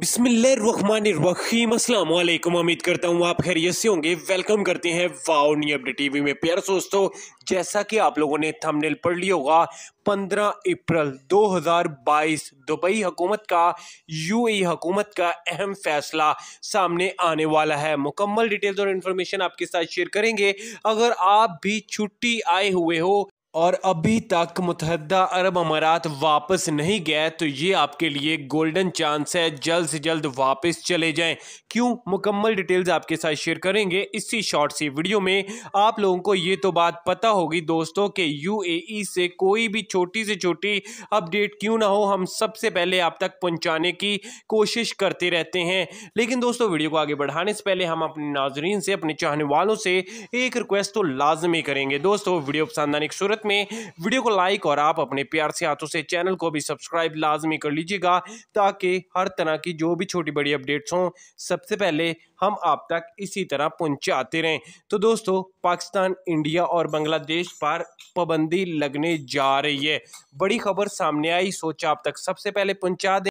बिस्मिल्लाम उम्मीद करता हूँ आप खैरियत से होंगे वेलकम करते हैं वाओ नी अपडेट टीवी में प्यार दोस्तों जैसा कि आप लोगों ने थंबनेल पढ़ लिया होगा 15 अप्रैल 2022 दुबई हुकूमत का यूएई हुकूमत का अहम फैसला सामने आने वाला है मुकम्मल डिटेल्स और इन्फॉर्मेशन आपके साथ शेयर करेंगे अगर आप भी छुट्टी आए हुए हो और अभी तक मुतहदा अरब अमारात वापस नहीं गए तो ये आपके लिए गोल्डन चांस है जल्द से जल्द वापस चले जाएं क्यों मुकम्मल डिटेल्स आपके साथ शेयर करेंगे इसी शॉर्ट सी वीडियो में आप लोगों को ये तो बात पता होगी दोस्तों कि यूएई e से कोई भी छोटी से छोटी अपडेट क्यों ना हो हम सबसे पहले आप तक पहुँचाने की कोशिश करते रहते हैं लेकिन दोस्तों वीडियो को आगे बढ़ाने से पहले हम अपने नाजरीन से अपने चाहने वालों से एक रिक्वेस्ट तो लाजमी करेंगे दोस्तों वीडियो पसंद आने की सूरत में वीडियो को लाइक और आप अपने प्यार से हाथों से चैनल को भी सब्सक्राइब लाजमी कर लीजिएगा ताकि हर तरह की जो भी छोटी बड़ी अपडेट्स हों सबसे पहले हम आप तक इसी तरह पहुंचाते रहें तो दोस्तों पाकिस्तान इंडिया और बांग्लादेश पर पाबंदी लगने जा रही है बड़ी खबर सामने आई सोचा आप तक सबसे पहले पहुंचा दें